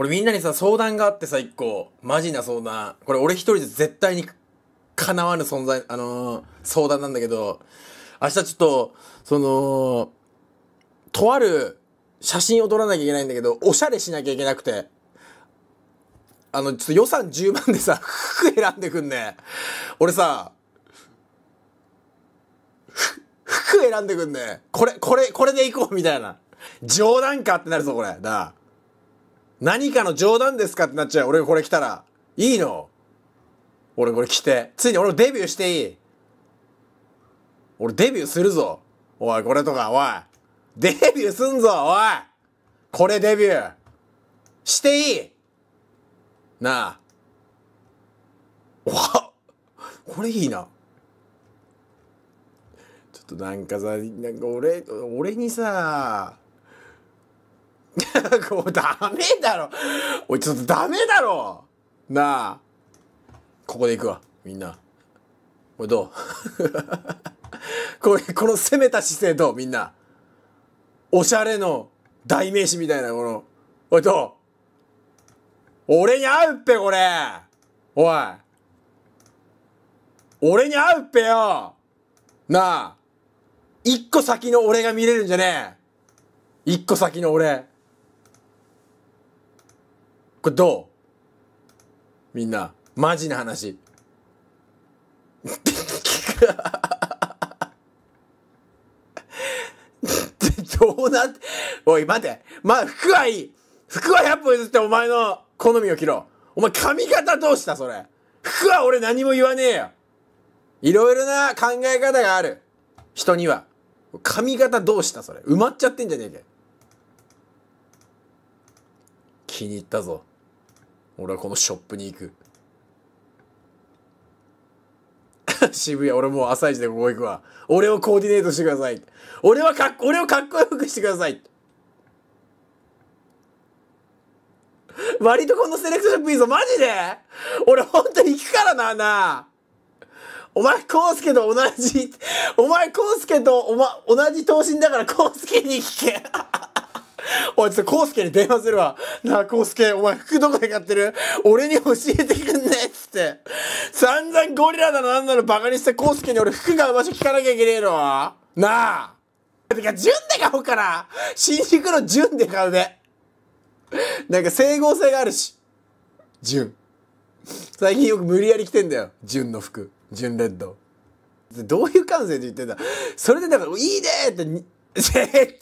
俺みんなにさ、相談があってさ、一個。マジな相談。これ俺一人で絶対に叶わぬ存在、あのー、相談なんだけど、明日ちょっと、その、とある写真を撮らなきゃいけないんだけど、おしゃれしなきゃいけなくて。あの、ちょっと予算10万でさ、服選んでくんね。俺さ、服選んでくんね。これ、これ、これで行こうみたいな。冗談かってなるぞ、これ。なあ。何かの冗談ですかってなっちゃう。俺これ来たら。いいの俺これ来て。ついに俺もデビューしていい。俺デビューするぞ。おい、これとか、おい。デビューすんぞ、おい。これデビュー。していい。なあ。わこれいいな。ちょっとなんかさ、なんか俺、俺にさ、こうダメだろおいちょっとダメだろなあここで行くわみんなこれどう ここの攻めた姿勢どうみんなおしゃれの代名詞みたいなこのおいどう俺に合うってこれおい俺に合うっぺよなあ一個先の俺が見れるんじゃねえ一個先の俺。これどうみんな、マジな話。どうなって、おい待て。まあ、服はいい。服は100歩譲ってお前の好みを着ろ。お前髪型どうしたそれ。服は俺何も言わねえよ。いろいろな考え方がある。人には。髪型どうしたそれ。埋まっちゃってんじゃねえか気に入ったぞ。俺はこのショップに行く 渋谷俺もう朝一でここ行くわ俺をコーディネートしてください俺はか俺をかっこよくしてください割とこのセレクトショップいいぞマジで俺ほんと行くからななお前、コ介スケと同じ、お前、コ介スケとお、ま、同じ等身だから、コ介スケに聞け。おい、つコースケに電話するわ。なあ、コースケ、お前服どこで買ってる俺に教えてくんねっつって。散々ゴリラだのなんだのバカにしてコースケに俺服買う場所聞かなきゃいけねえのなあてか、純で買おうかな新宿の純で買うで。なんか整合性があるし。純。最近よく無理やり着てんだよ。純の服。純レッド。どういう感性で言ってんだそれでだから、いいねって絶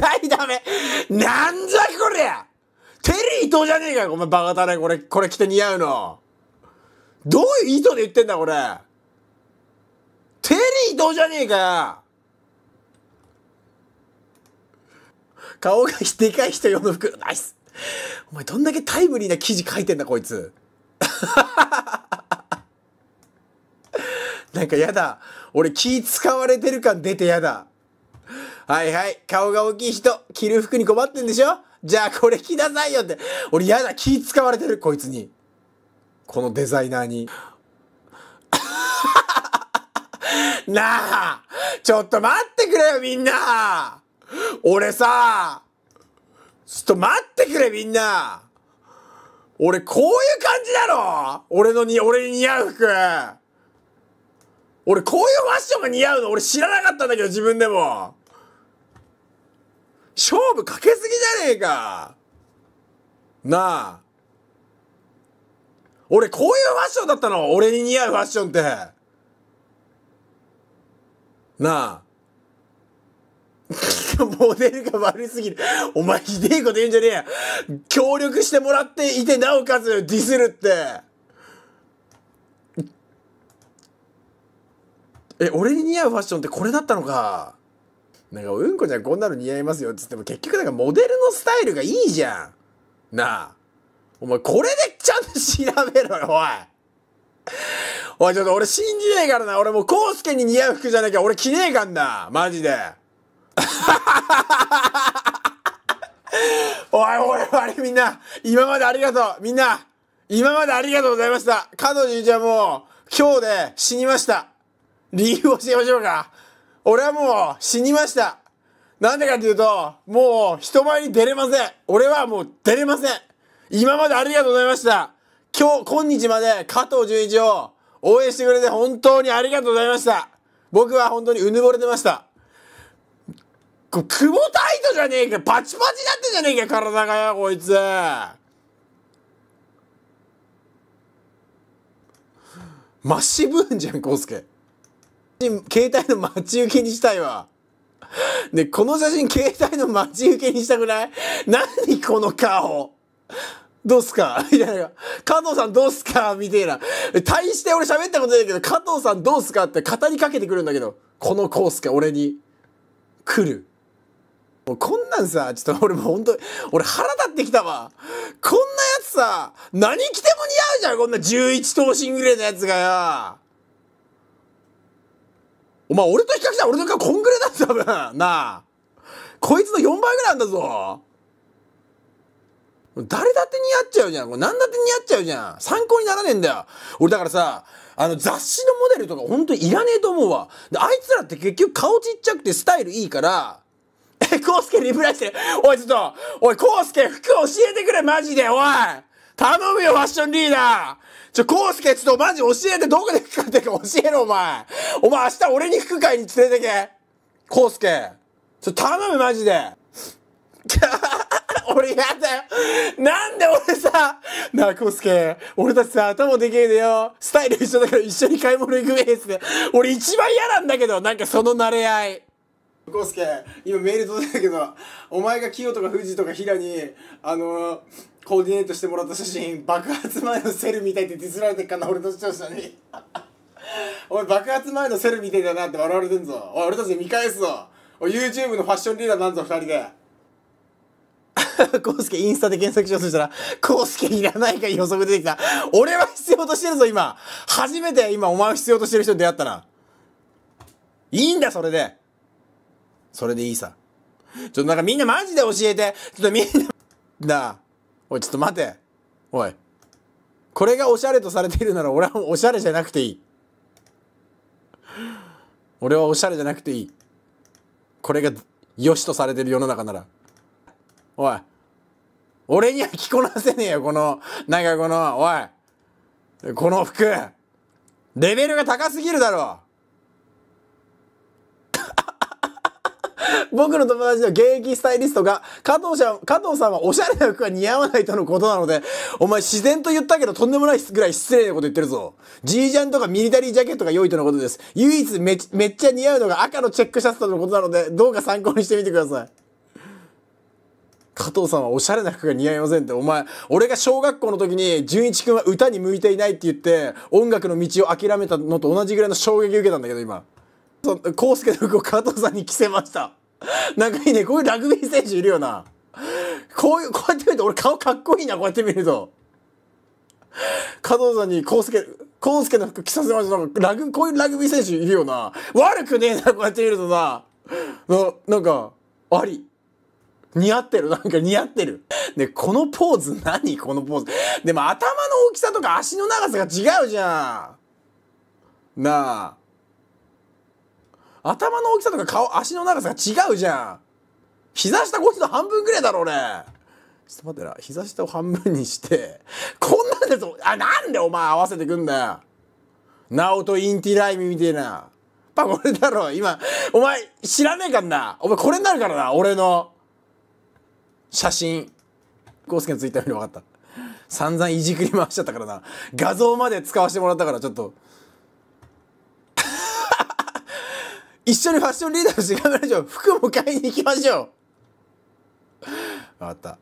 対ダメなんじゃこりゃテリー伊藤じゃねえかよお前バカだねこれ、これ着て似合うの。どういう意図で言ってんだこれ。テリー伊藤じゃねえかよ顔がでかい人用の服、ナイスお前どんだけタイムリーな記事書いてんだこいつ。なんかやだ。俺気使われてる感出てやだ。はいはい、顔が大きい人、着る服に困ってんでしょじゃあこれ着なさいよって。俺嫌だ、気使われてる、こいつに。このデザイナーに。なあちょっと待ってくれよみんな俺さちょっと待ってくれみんな俺こういう感じだろ俺のに、俺に似合う服俺こういうファッションが似合うの俺知らなかったんだけど自分でも勝負かけすぎじゃねえかなあ。俺、こういうファッションだったの俺に似合うファッションって。なあ。モデルが悪すぎる。お前ひでえこと言うんじゃねえや。協力してもらっていて、なおかつディスるって。え、俺に似合うファッションってこれだったのか。なんかうんこちゃんこんなの似合いますよっつっても結局なんかモデルのスタイルがいいじゃん。なあ。お前これでちゃんと調べろよ、おい。おい、ちょっと俺信じねえからな。俺もうコウスケに似合う服じゃなきゃ俺着ねえかんな。マジで。おい、おい、あれみんな、今までありがとう。みんな、今までありがとうございました。彼女じゃもう、今日で死にました。理由教えましょうか。俺はもう死にました。なんでかっていうと、もう人前に出れません。俺はもう出れません。今までありがとうございました。今日、今日まで加藤純一を応援してくれて本当にありがとうございました。僕は本当にうぬぼれてました。久保タイトじゃねえかパチパチになってんじゃねえか体がよ、こいつ。マッシブーンじゃん、コウスケ。携帯の待ち受けにしたいわ。ね、この写真携帯の待ち受けにしたくない何この顔どうすかみたいな。加藤さんどうすかみたいな。大して俺喋ったことないけど、加藤さんどうすかって語りかけてくるんだけど、このコースか、俺に。来る。もうこんなんさ、ちょっと俺もう本当俺腹立ってきたわ。こんなやつさ、何着ても似合うじゃん、こんな11等身ぐらいのやつがよ。お前俺と比較したら俺の顔こんぐらいだった。多分。なあ。こいつの4倍ぐらいなんだぞ。誰だって似合っちゃうじゃん。これ何だって似合っちゃうじゃん。参考にならねえんだよ。俺だからさ、あの雑誌のモデルとか本当にいらねえと思うわ。で、あいつらって結局顔ちっちゃくてスタイルいいから、え、コウスケリプライして、おいちょっと、おい、コウスケ服教えてくれ、マジで、おい頼むよ、ファッションリーダーちょ、コースケ、ちょっとマジ教えて、どこで服買ってか教えろ、お前お前明日俺に服買いに連れてけコースケちょ、頼む、マジで 俺やだよなんで俺さなあ、コースケ、俺たちさ、頭でけえでよ。スタイル一緒だから一緒に買い物行くべーって。俺一番嫌なんだけど、なんかその慣れ合い。コウ今メール届いたけど、お前が清とか富士とか平に、あのー、コーディネートしてもらった写真、爆発前のセルみたいってディスられてっかな、俺の視聴者に。おい、爆発前のセルみたいだなって笑われてんぞ。おい、俺たち見返すぞ。おい、YouTube のファッションリーダーなんぞ、二人で。コウスケインスタで検索しようとしたら、コウスケいらないか予測出てきた。俺は必要としてるぞ、今。初めて今、お前を必要としてる人に出会ったら。いいんだ、それで。それでいいさ。ちょっとなんかみんなマジで教えて。ちょっとみんな、なあ。おい、ちょっと待て。おい。これがおしゃれとされているなら俺はおしゃれじゃなくていい。俺はおしゃれじゃなくていい。これが良しとされてる世の中なら。おい。俺には着こなせねえよ、この、なんかこの、おい。この服。レベルが高すぎるだろ。僕の友達の現役スタイリストが、加藤さん、加藤さんはおしゃれな服が似合わないとのことなので、お前自然と言ったけどとんでもないぐらい失礼なこと言ってるぞ。G ジャンとかミリタリージャケットが良いとのことです。唯一めめっちゃ似合うのが赤のチェックシャツとのことなので、どうか参考にしてみてください。加藤さんはおしゃれな服が似合いませんって、お前、俺が小学校の時に、純一君は歌に向いていないって言って、音楽の道を諦めたのと同じぐらいの衝撃受けたんだけど、今。そコースケの服を加藤さんに着せました。なんかいいね、こういうラグビー選手いるよな。こういう、こうやって見ると俺顔かっこいいな、こうやって見ると。加藤さんにコースケ、コースケの服着させました。なんかラグ、こういうラグビー選手いるよな。悪くねえな、こうやって見るとな。な、なんか、あり。似合ってる。なんか似合ってる。で、このポーズ何このポーズ。でも頭の大きさとか足の長さが違うじゃん。なあ。頭の大きさとか顔足の長さが違うじゃん膝下こっちの半分ぐらいだろ俺ちょっと待ってな膝下を半分にしてこんなんですあなんでお前合わせてくんだよナオトインティライミみたいなパこれだろ今お前知らねえかんなお前これになるからな俺の写真スケのツイッター見て分かった散々いじくり回しちゃったからな画像まで使わせてもらったからちょっと一緒にファッションリーダーとして頑張りましょう服も買いに行きましょう分かった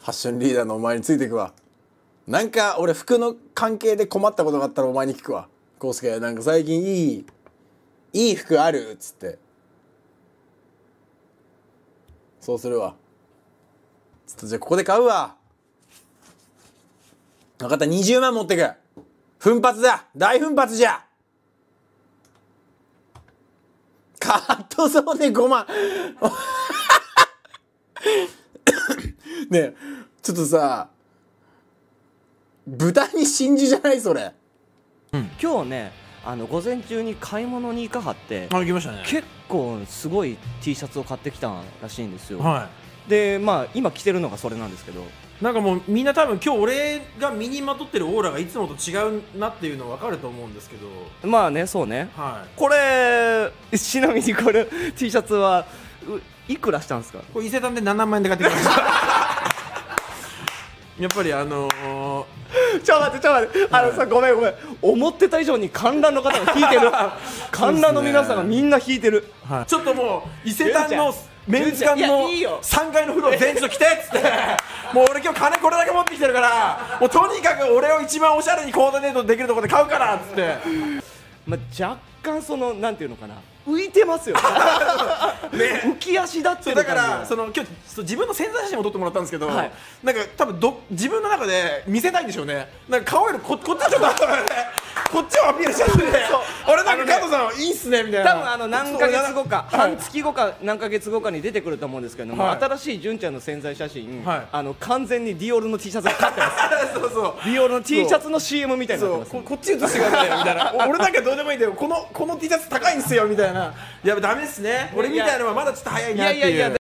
ファッションリーダーのお前についていくわなんか俺服の関係で困ったことがあったらお前に聞くわコスケなんか最近いいいい服あるっつってそうするわちょっとじゃあここで買うわ分かった20万持ってく奮発だ大奮発じゃカットソーで5万 ねえ、ちょっとさ、豚に真珠じゃないそれ。うん、今日ね、あの午前中に買い物に行かはって、あ行きましたね、結構すごい T シャツを買ってきたらしいんですよ。はい、で、まあ今着てるのがそれなんですけど、なんかもうみんな多分今日俺が身にまとってるオーラがいつもと違うなっていうの分かると思うんですけどまあねそうね、はこれちなみにこれ T シャツはいくらしたんですかこれ伊勢丹で7万円で買ってきました やっぱりあのー、ちょっと待ってちょっと待ってあのさごめんごめん思ってた以上に観覧の方が引いてる 観覧の皆さんがみんな引いてる、はい、ちょっともう伊勢丹のメンズ館の3階の風呂全部来てっつって もう俺今日金これだけ持ってきてるからもうとにかく俺を一番おしゃれにコーディネートできるところで買うからっつって、まあ、若干そのなんていうのかな浮いてますよ、ね、浮き足だってだからその今日自分の潜在写真を撮ってもらったんですけど、はい、なんか多分ど自分の中で見せたいんでしょうねなんか顔よりここっちはちょっとあったからね、こっちをアピールしちゃっていいっすねみたいな多分あの何ヶ月後か半月後か何ヶ月後かに出てくると思うんですけども、はい、新しい純ちゃんの宣材写真、はい、あの完全にディオールの T シャツがかってます そうそうディオールの T シャツの CM みたいになってます、ね、こっち写してくださいよみたいな 俺なんかどうでもいいんだよこのこの T シャツ高いんですよみたいなやダメですね俺みたいなのはまだちょっと早いなっていういやいやいや